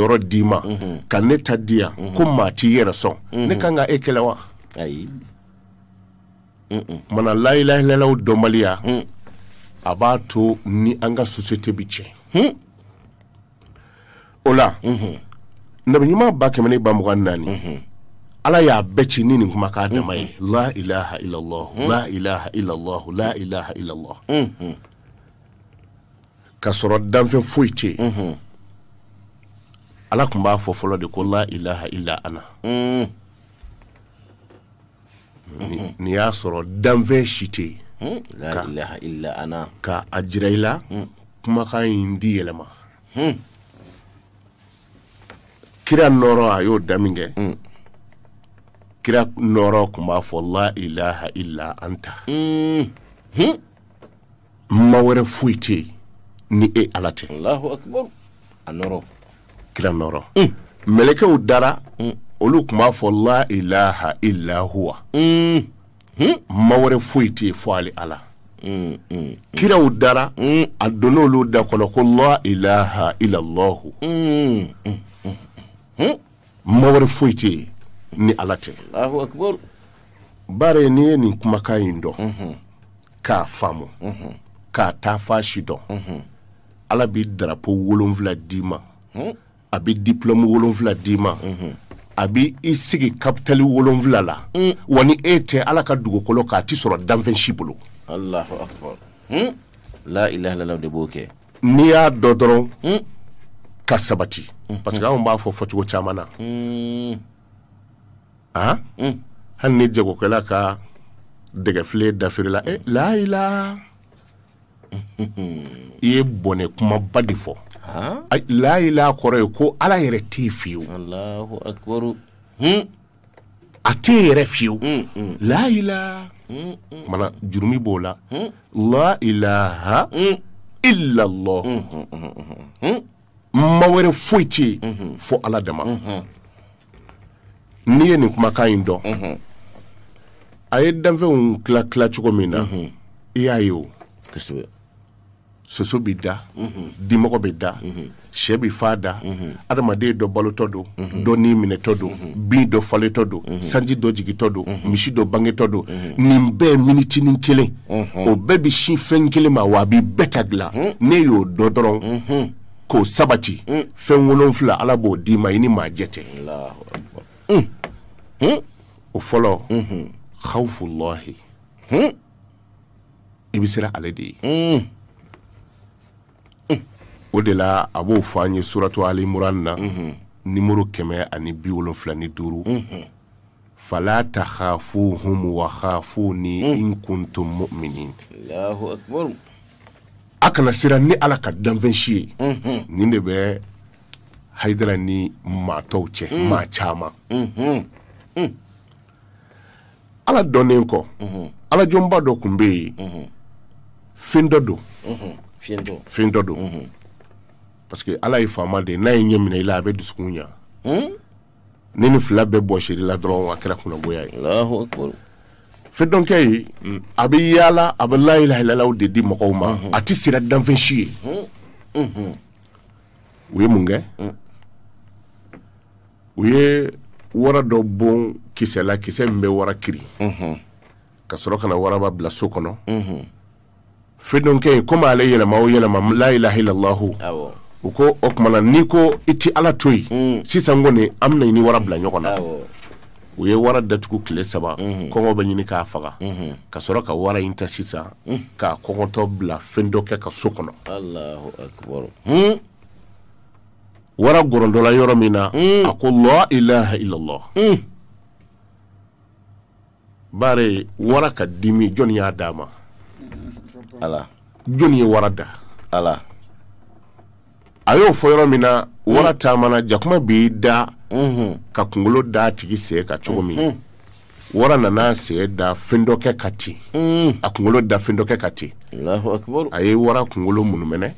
yɔrɔ d'i ma ka ne ta di yan ko maa t'i yɛrɛ sɔn ne kan ka e kɛlɛ wa ayi mana layilayilalaw dɔnbaliya mm. a b'a to ni an ka sosiyete bi tiɲɛ o la nabiɲuman ba kɛmɛ ni ba mugan naani ala y'a bɛɛ ci ni nin kumakan dama ye mm. la ilaha illallah la ilaha illallah la ilaha illallah ka sɔrɔ danfɛn foyi te yen ala tun b'a fɔ fɔlɔ de ko la ilaha illa ana mm. ni y'a sɔrɔ danfɛn si tɛ yen mm. ka a jira i la mm. kumakan in di yɛlɛma kira nɔrɔ a y'o da min kɛ kira nɔrɔ tun b'a fɔ la ilaha illa anta hmm. ma wɛrɛ foyi tɛ ni e ala tɛ kira nɔrɔ mm. mɛlɛkɛw dara olu tun b'a fɔ la ilaha illa huwa mm. hmm? ma wɛrɛ foyi tɛ yen fɔ ale ala mm, kiraw dara a donna olu da kɔnɔ ko la ilaha illallahu hmm? ma wɛrɛ foyi tɛ yen ni ala tɛ baara n'i ye nin kumakan yin dɔn mm-hmm. k'a faamu mm-hmm. k'a taa faa dɔn mm-hmm. ala b'i darapo wolonfila d'i ma hmm? a bɛ diplome wolonfila d'i ma mhm. a bɛ i sigi kapitali wolonfila la mm. wa ni e tɛ ala ka dugukolo kan a tɛ sɔrɔ danfɛn si bolo alahu akbar hmm? la ilaha illallah de b'o kɛ n'i y'a dɔn dɔrɔn hmm? ka sabati mhm. parce que anw b'a fɔ fɔcogo caman na ah hali ni jagokɛla ka dɛgɛfile dafirila e eh, la ila i ye bɔnɛ kumaba de fɔ la ilaha kɔrɔ ye ko ala yɛrɛ tɛ yen fiyewu alahu akibaru hmm. a tɛ yen yɛrɛ fiyewu hmm, hmm. la ilaha hmm, kumana hmm, hmm. jurumi b'o la la ilaha illallah ma wɛrɛ foyi tɛ yen fo ala dama n'i ye nin kumakan in dɔn a ye danfɛnw tila kila cogo min na i y'a ye o kosɛbɛ soso bɛ da dimɔgɔ bɛ da sɛ bɛ fa da adamaden dɔ balotɔ don dɔ ni minɛtɔ don bin dɔ faletɔ don sanji dɔ jigitɔ don misi dɔ bangetɔ don nin bɛɛ minitinin kelen o bɛɛ bɛ sin fɛn kelen ma wa a bɛ bɛɛ ta dilan ne y'o dɔn dɔrɔn k'o sabati fɛn wolonfila ala b'o d'i ma i ni maa jɛ tɛ o fɔlɔ hawfulahi i bɛ siran ale de ye. o de la a b'o fɔ an ye suratu alimuran na nimoro kɛmɛ ani bi wolonfila ni duuru fala ta khafuhum wa khafuni in kuntum mu'minin a kana sira ni ala ka danfɛnsi ye nin de bɛ hayidara ni maatɔw cɛ mm. maa caman mm. ala dɔnnen kɔ ala jɔnba dɔ tun bɛ yen fin dɔ don fin dɔ don parce que ala ye faama de n'a ye ɲɛ minɛ i la a bɛ dusukun ɲa ne ni fila bɛɛ bɔsiri la dɔrɔn a kɛra kunnagoya ye fɛdɔnkɛ ye a bɛ yaala a bɛ layilahilalaw de di mɔgɔw ma hmm. a tɛ sira danfɛn si ye u ye mun kɛ u ye wara dɔ bon kisɛla kisɛ min bɛ wara kiri hmm. ka sɔrɔ ka na waraba bila so kɔnɔ fɛdɔnkɛ ye komi ale yɛlɛma o yɛlɛma layilahilalahu ah uko ko o kumana n'i ko i ti ala to yen mm. sisan kɔni an bɛna i wara bila ɲɔgɔn na u ye wara datugu tile saba mm kɔngɔ bɛ ɲini k'a faga ka sɔrɔ ka wara in ta sisan mm. k'a kɔngɔtɔ bila fɛn dɔ kɛ ka so kɔnɔ hmm? wara gɔrɔndɔla yɔrɔ min na mm. a ko la ilaha illallah mm. bare wara ka dimi jɔni y'a d'a ma ala jɔni ye wara da ala a y'o fɔ yɔrɔ min na mm. wara taamana jakuma b'i da ka kunkolo da tigi sen ka cogo min mm-hmm. wara nana sen da fɛn dɔ kɛ ka ten mm. a kunkolo da fɛn dɔ kɛ ka ten a ye wara kunkolo munnu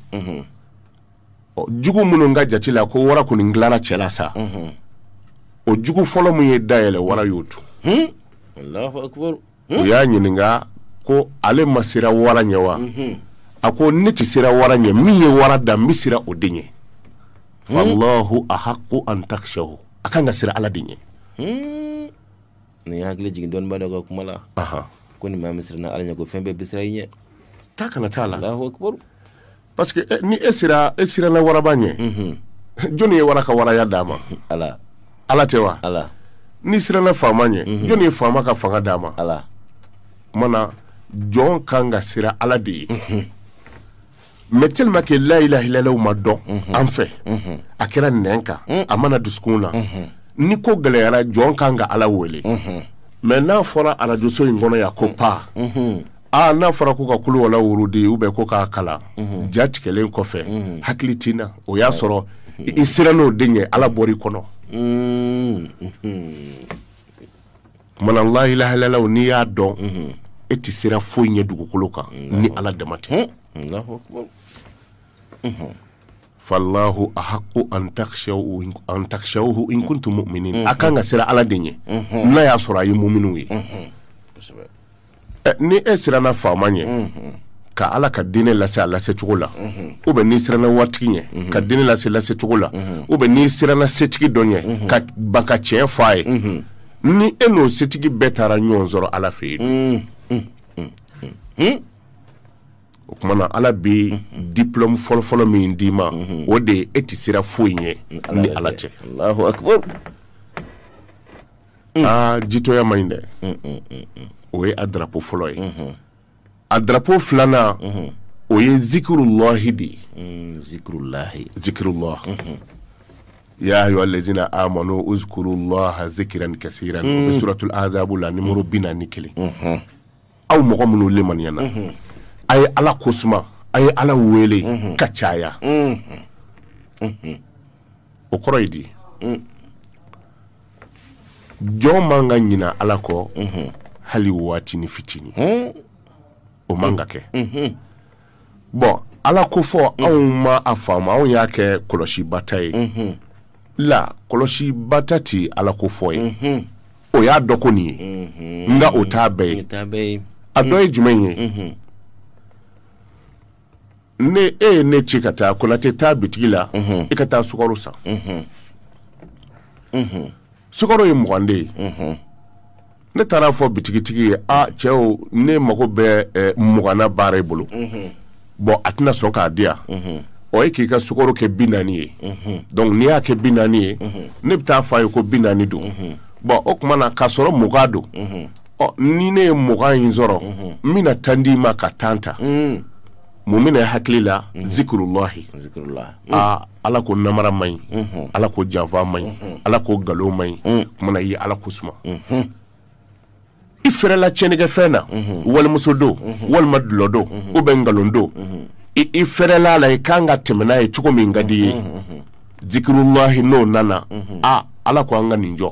ɔ jugu minnu ka jate la ko wara kɔni dilanna cɛ la sa o jugu fɔlɔ min ye dayɛlɛ wara y'o tun o hmm? hmm? y'a ɲininka ko ale ma sira wara ɲɛ wa a ko ne tɛ sira wara ɲɛ min ye wara da n bɛ sira o de ɲɛ hmm? wallahu ahaku an takshahu a kan ka sira ala de ɲɛ hmm? y'a hakili jigin dɔɔni b'a dɔ ka kuma la ko nin maa min sirana ala ɲɛ ko fɛn bɛɛ bɛ sira i ɲɛ ta kana t'a la alahu akbar parce que eh, ni e sira e sirana waraba ɲɛ jɔnni ye wara ka waraya d'a ma ala ala tɛ wa ala ni sirana faama ɲɛ jɔnni ye faama ka fanga d'a ma ala mana jɔn kan ka sira ala de ye mɛ tɛlima ke layilahilaw ma dɔn an fɛ a kɛra nɛn kan a mana dusukun na ni ko gɛlɛyara jɔn kan ka ala wele mɛ n'a fɔra arajoso in kɔnɔ yan ko pa aa n'a fɔra ko ka kulu wala u bɛ ko k'a kala ja tigɛlen kɔfɛ hakili tina o y'a sɔrɔ i sera n'o den ye ala bɔr'i kɔnɔ kumana layilahilaw n'i y'a dɔn e tɛ sera foyi ɲɛ dugukolo kan ni ala dama tɛ fallahu ahaqu an takhshawhu in kuntum mu'minin a kan ka sira ala de n'a y'a sɔrɔ a ye muminiw ye ni e siranna faama ɲɛ ka ala ka diinɛ lase a lasecogo la u bɛ n'i sirana waritigi ɲɛ ka diinɛ lase lasecogo la u bɛ n'i sirana setigi dɔ ɲɛ ka ban ka tiɲɛ f'a ye ni e n'o setigi bɛɛ taara ɲɔgɔn sɔrɔ ala fɛ yen mm, mm, mm, o kumana ala be diplome fɔlɔfɔlɔ min d'i ma o de e ti sira foyi ɲɛ ni ala cɛ mm. aa jitɔya man dɛ mm, mm, o ye a darapo fɔlɔ ye a darapo filanan o ye zikirulahi de ye zikirulahi zikirulahi يا أيها الذين آمنوا اذكروا الله ذكرا كثيرا بسورة الأعذاب لا نمر بنا نكلي أو مغمن لمن ينا a ye ala kosuma a ye ala wele mm -hmm. ka caya mm -hmm. mm -hmm. o kɔrɔ ye di jɔn man ka ɲina ala kɔ hali waatini fitini mm -hmm. o man ka kɛ bɔn ala ko fɔ anw ma a faamu anw y'a kɛ kɔlɔsibata ye la kɔlɔsibata tɛ ala ko fɔ ye o y'a dɔ ko nin ye nka o t'a bɛɛ ye a dɔ ye jumɛn ye ne e ye ne ci ka taa konatɛ taa bitigi la i ka taa sukaro san sukaro ye mugande ye ne taara fɔ bitigitigi ye a cɛw ne mago bɛ mugana baara i bolo bɔn a tɛna sɔn k'a di yan o e k'i ka sukaro kɛ bi naani ye dɔnku n'i y'a kɛ bi naani ye ne bɛ taa fɔ a ye ko bi naani don bɔn o tuma na k'a sɔrɔ mugan don ɔ ni ne ye mugan in sɔrɔ n bɛna tan d'i ma ka tan ta mumina bɛna hakili la mhm. zikirullahi aa ah, ala ko namara ma alako mhm. ala ko janfa ma mhm. ala ko galo ma ɲi kumana i ye ala ko suma i fɛrɛla tiɲɛnikɛfɛn na walimuso don walima dulɔ don u bɛ nkalon don i fɛrɛla la i kan ka tɛmɛ n'a ye cogo min ka di i ye n'o nana a ah, ala ko an ka nin jɔ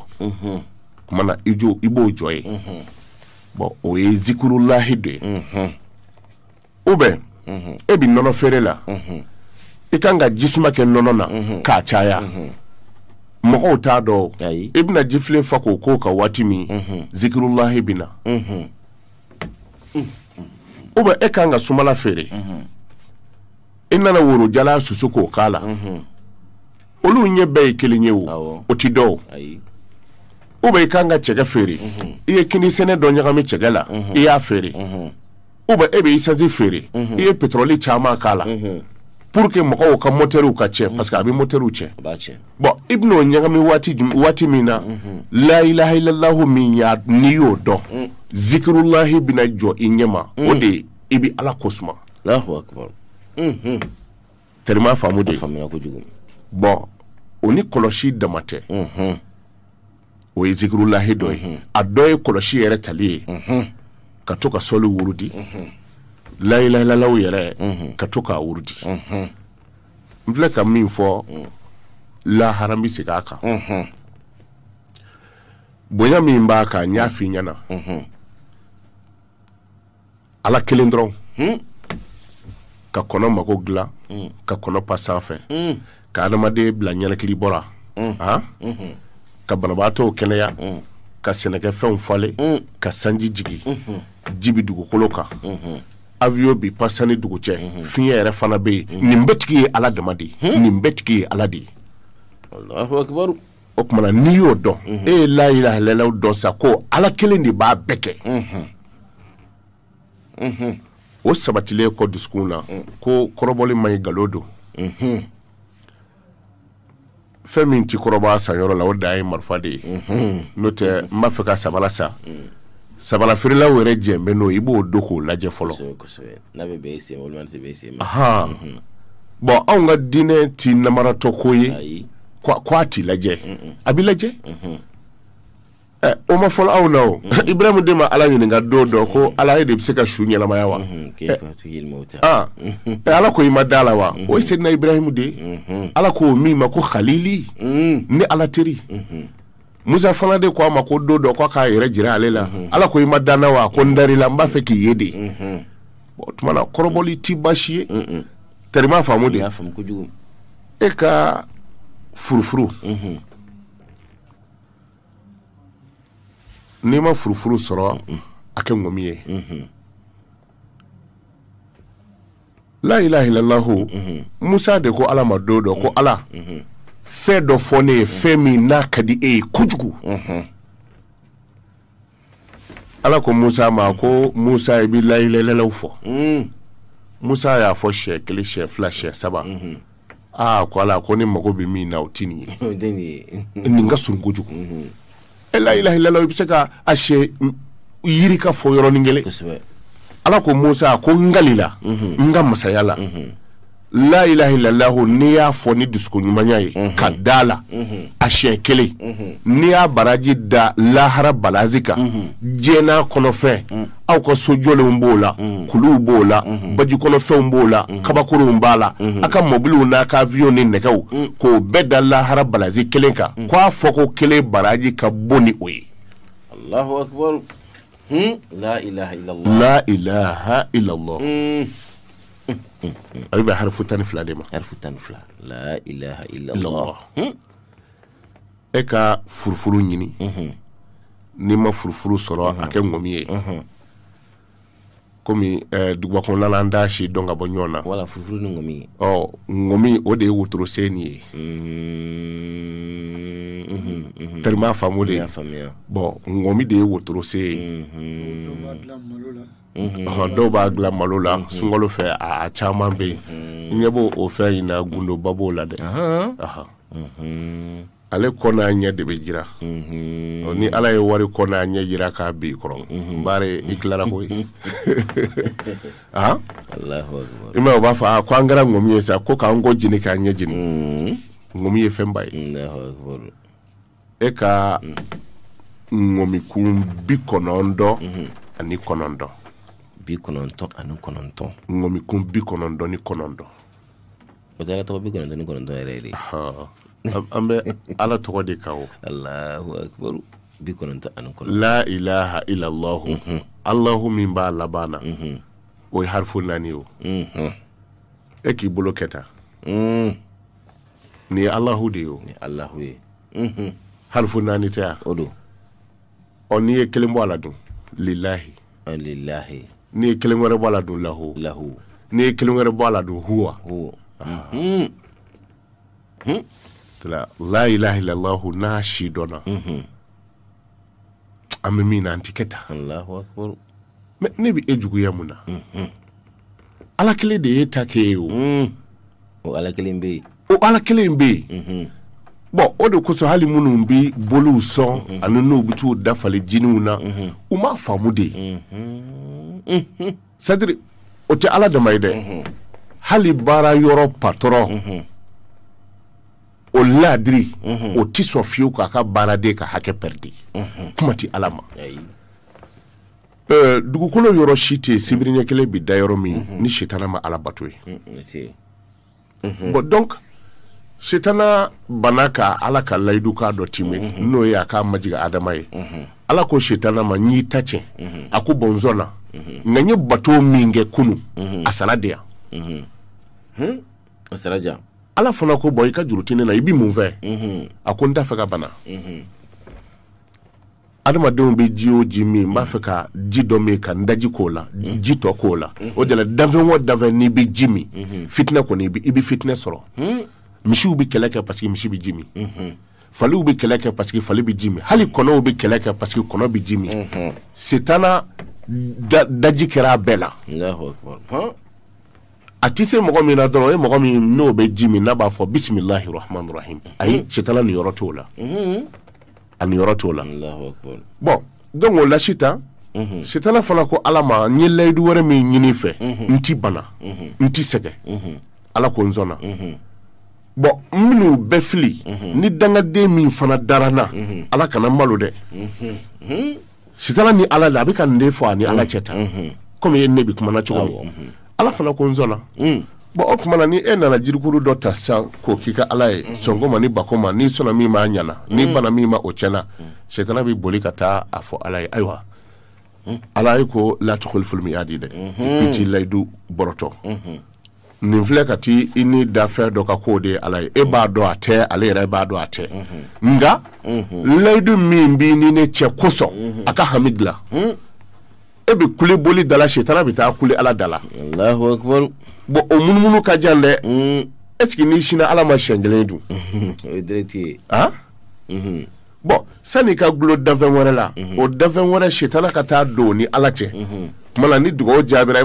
kumana i jo i b'o jɔ ye bɔn o ye zikirullahi dɔ ye u bɛn e bi nɔnɔ feere la i kan ka jisuma kɛ nɔnɔ na k'a caya mɔgɔw t'a dɔn i bena jifilen fa k'o k'o ka waati min zikirulahi bina na o bɛ e kan ka sumala feere i nana worojala susu k'o k'a la olu ɲɛ bɛɛ ye kelen ye o o ti dɔw o bɛ i kan ka cɛgɛ feere i ye kini sɛnɛ dɔ ɲagami cɛgɛ la i y'a feere e bɛ isansi feere mhm. i ye petroli caman mhm. k'a mhm. la pour que mɔgɔw ka motɛriw ka cɛ parce que a bɛ motɛriw cɛ bɔn i bɛn'o ɲagami waati waati min na layilahayilalahu min y'a n'i y'o dɔn mm. zikirulahi bɛna jɔ i ɲɛma mm. o de i bɛ ala ko suma tɛrɛmɛ faamu de bɔn o ni kɔlɔsi dama tɛ o ye zikirulahi dɔ ye a dɔ ye kɔlɔsi yɛrɛ tali ye ka to ka sɔli wurudi layilayilalaw yɛrɛ ka to k'a wurudi n filɛ ka min fɔ lahara n bɛ segin a kan bonya min b'a kan n y'a f'i ɲɛna ala kelen dɔrɔn ka kɔnɔ mago dilan ka kɔnɔ pa sanfɛ ka adamaden bila ɲɛnakili bɔra ka banabaatɔw kɛnɛya ka sɛnɛkɛfɛnw fale mm. ka sanji jigi mm -hmm. ji bi dugukolo kan mm -hmm. aviyo bi pasani ni dugu cɛ mm -hmm. fiɲɛ yɛrɛ fana mm-hmm. bɛ yen mm -hmm. nin bɛɛ ye ala dama de ye hmm? nin bɛɛ ye ala de ye o kumana n'i y'o dɔn mm -hmm. e ye layilahalalaw dɔn sa ko ala kelen de b'a bɛɛ kɛ mm -hmm. mm -hmm. o sabatilen kɔ dusukun na mm. ko kɔrɔbɔli man galo don mm -hmm fɛn min ti kɔrɔbɔ a san yɔrɔ la o dan ye marifa de ye n'o tɛ n b'a fɛ ka sabala sa sabala feerelaw yɛrɛ jɛn bɛ n'o i b'o don k'o lajɛ fɔlɔ bɔn e e anw ka diinɛ ti namaratɔ ko ye ko t'i lajɛ a b'i lajɛ Eh, o ma fɔlɔ aw na o ibrahim den ma ala ɲininka don dɔ ko ala e de bɛ se ka su ɲɛnamaya wa eh, ah, ala ko i ma mm-hmm. da la wa o ye sedina ibrahim de mm-hmm. ala ko min mm. mm-hmm. ma ko halili ne ala teri musa fana de ko a ma ko do dɔ k'a k'a yɛrɛ jira ale la ala ko i ma da na wa ko n dar'i la n b'a fɛ k'i ye de o tuma na kɔrɔbɔli ti baasi ye tɛri faamu de e ka furufuru n'i ma furufuru sɔrɔ a kɛ ŋɔmi ye layilahilalahu musa de ko ala ma do dɔ ko ala fɛn dɔ fɔ ne ye fɛn min n'a ka di e ye kojugu ala ko musa ma ko musa i bɛ layilahilalahu fɔ mm. musa y'a fɔ siyɛ kelen siyɛ fila siyɛ saba aa ko ala ko ne mago bi min na o tɛ nin ye nin ka surun kojugu la ilaha illallah i bɛ se ka a sɛ yiri ka fɔ yɔrɔnin kelen ala ko musa ko n la la lailaha ilaha illallahu n'i y'a fɔ ni dusukoɲumanya ye mm -hmm. ka da la mm a siɲɛ kelen mm -hmm. n'i y'a baraji da lahara balazi kan diɲɛna kɔnɔfɛn aw ka sojɔlenw b'o la kuluw b'o la bajikɔnɔfɛnw b'o la kabakurunw b'a la a ka mɔbiliw n'a ka aviyon ni nɛgɛw k'o bɛɛ da lahara balazi kelen kan k'a fɔ ko kelen baraji ka bo ni o ye alahu hmm? la ilaha illallah hmm. Mm. a bɛ bɛn harifu tan ni fila de ma harifu tan ni fila la ilaha illallah e ka furufuru ɲini mhm. n'i ma furufuru sɔrɔ a kɛ ŋɔmi ye komi eh, duguba kɔnɔna la an t'a si dɔn ka bɔ ɲɔgɔn na wala furufuru ni ŋɔmi ɔ ŋɔmi o de ye wotoro sen ye mm -hmm, mm -hmm. de bɔn ŋɔmi de ye wotoro ye dɔw b'a dilan malo la mhm. sunkalo fɛ a caman bɛ yen mhm. ɲɛ b'o o fɛn in na gundoba b'o la dɛ mhm. ale kona ɲɛ de bɛ jira ni ala ye wari kɔn'a ɲɛ jira k'a bi kɔrɔ n baare i tilara ko ye i ma o b'a fɔ ko an kɛra ŋɔmi ye sa ko k'an ko jeni jini ɲɛ jeni ŋɔmi ye fɛnba ye e ka ŋɔmikun bi kɔnɔntɔn ani kɔnɔntɔn bi kɔnɔntɔn ani kɔnɔntɔn ŋɔmikun bi kɔnɔntɔn ni kɔnɔntɔn o tɛ ala tɔgɔ bi kɔnɔntɔn ni kɔnɔntɔn yɛrɛ de an bɛ ala tɔgɔ de kan o alahu akibaru bi kɔnɔntɔn ani kɔnɔntɔn la ilaha illallahu allahu min b'a laban na o ye harifu naani o e k'i bolo kɛ tan nin ye alahu de ye o alahu ye harifu naani tɛ yan o don ɔ n'i ye kelen bɔ a la dun lilahi lilahi n'i ye kelen wɛrɛ bɔ la dun lahu lahu n'i ye kelen wɛrɛ bɔ la dun huwa tila la ilaha illallah n'a si dɔnna an bɛ min na mm-hmm. an ti kɛ tan alahu akbar mɛ ne bɛ e juguya mun na mm-hmm. ala kelen de y'e ta k'e ye o mm. o ala kelen bɛ yen o ala kelen bɛ yen bɔn o de kosɔn hali minnu bɛ bolow sɔn mm-hmm. ani n'u bɛ t'u dafali jiniw na u ma faamu de sadiri o tɛ ala dama ye dɛ hali baara yɔrɔ patɔrɔn o laadiri o ti sɔn fiyewu k'a ka baaraden ka hakɛ pɛridi kuma ti ala ma dugukolo yɔrɔ si tɛ yen sibiri kelen bɛ da yɔrɔ min ni sitana ma ala bato ye bɔn dɔnku sitana bana ka ala ka layidu k'a dɔ tiimɛ n'o ye a k'a majigin adama ye ala ko sitana ma n y'i ta tiɲɛ a ko bɔn n zɔn nka n bato minge kunu mhm. a sara di yan a mhm. sara di yan ala fana ko bɔn i ka juru tɛ na i bi mun fɛ mhm. a ko n t'a fɛ ka bana adamadenw bɛ ji o ji min n b'a fɛ ka ji dɔ min ka n daji k'o la ji tɔ k'o la o de la danfɛn o danfɛn n'i bɛ ji min fitinɛ kɔni i bɛ fitinɛ sɔrɔ misiw bɛ kɛlɛ kɛ parce que misi bɛ ji min faliw bɛ kɛlɛ kɛ parce que fali bɛ ji min hali kɔnɔw bɛ kɛlɛ kɛ parce que kɔnɔ bɛ ji min sitana daji kɛra a bɛɛ la a ti se mɔgɔ min na dɔrɔn e mɔgɔ min n'o bɛ ji min n'a b'a fɔ bisimilahi rahmani rahim ayi sitala mhm. nin yɔrɔ t'o la mhm. a nin yɔrɔ t'o la bɔn donc o la sitan sitala mhm. fana ko ala ma n ye layidu wɛrɛ min ɲini fɛ n ti bana n ti sɛgɛ ala ko n sɔnna bɔn n minnu bɛɛ fili ni dangaden min fana dara n na ala kana malo dɛ sitana ni ala la a bɛ ka fɔ ni ala mm, cɛ ta mm, mm. komi e ne bi kumana cogo min ala fana ko n sɔnna bon o tuma na ni e nana jirikuru dɔ ta sisan k'o k'i ka ala ye sɔnko ma ni bako ma n'i sɔnna min ma a ɲɛna n'i bana min ma o tiɲɛna sitana bɛ boli ka taa a fɔ ala ye ayiwa ala ye ko latukoli filimu y'a di dɛ k'i mm-hmm. t'i layidu bɔrɔtɔ. Mm-hmm nin filɛ ka t'i i ni da fɛn dɔ ka k'o de ye ala ye e b'a dɔn a tɛ ale yɛrɛ b'a dɔn a tɛ nka layidu min b'i ni ne cɛ kosɔn a ka hami dilan e bɛ kule boli da sitana bɛ taa kule ala da la o munumunu ka jan dɛ ɛseke n'i sinna ala ma siɲɛ kelen dun bɔn sani i ka gulo danfɛn wɛrɛ la o danfɛn wɛrɛ sitana ka taa don o ni ala cɛ tuma na ni dugawu jaabira